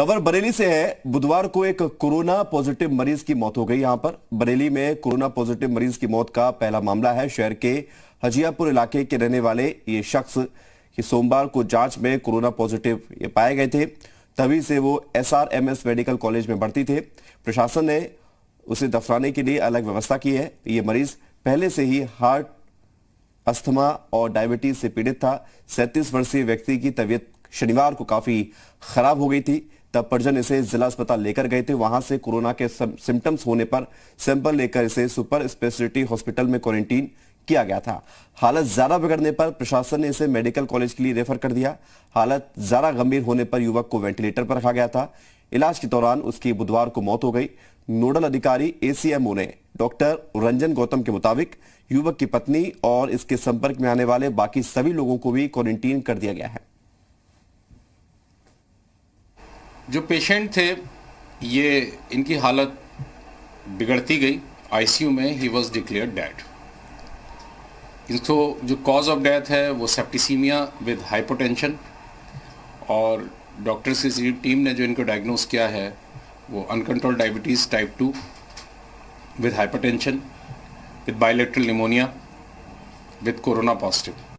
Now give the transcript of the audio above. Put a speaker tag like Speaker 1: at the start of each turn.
Speaker 1: खबर बरेली से है बुधवार को एक कोरोना पॉजिटिव मरीज की मौत हो गई यहां पर बरेली में कोरोना पॉजिटिव मरीज की मौत का पहला मामला है शहर के हजियापुर इलाके के रहने वाले ये शख्स ये सोमवार को जांच में कोरोना पॉजिटिव ये पाए गए थे तभी से वो एसआरएमएस मेडिकल कॉलेज में भर्ती थे प्रशासन ने उसे दफनाने के लिए अलग व्यवस्था की है ये मरीज पहले से ही हार्ट अस्थमा और डायबिटीज से पीड़ित था सैंतीस वर्षीय व्यक्ति की तबीयत शनिवार को काफी खराब हो गई थी तब परिजन इसे जिला अस्पताल लेकर गए थे वहां से कोरोना के सिम्टम्स होने पर सैंपल लेकर इसे सुपर स्पेशलिटी हॉस्पिटल में क्वारंटीन किया गया था हालत ज्यादा बिगड़ने पर प्रशासन ने इसे मेडिकल कॉलेज के लिए रेफर कर दिया हालत ज्यादा गंभीर होने पर युवक को वेंटिलेटर पर रखा गया था इलाज के दौरान उसकी बुधवार को मौत हो गई नोडल अधिकारी एसीएमओ ने डॉक्टर रंजन गौतम के मुताबिक युवक की पत्नी और इसके संपर्क में आने वाले बाकी सभी लोगों को भी क्वारंटीन कर दिया गया है
Speaker 2: जो पेशेंट थे ये इनकी हालत बिगड़ती गई आईसीयू में ही वॉज डिक्लेयर डेड इसको जो कॉज ऑफ डेथ है वो सेप्टिसीमिया विद हाइपोटेंशन और डॉक्टर्स की टीम ने जो इनको डायग्नोस किया है वो uncontrol diabetes type two with hypertension with bilateral pneumonia with corona positive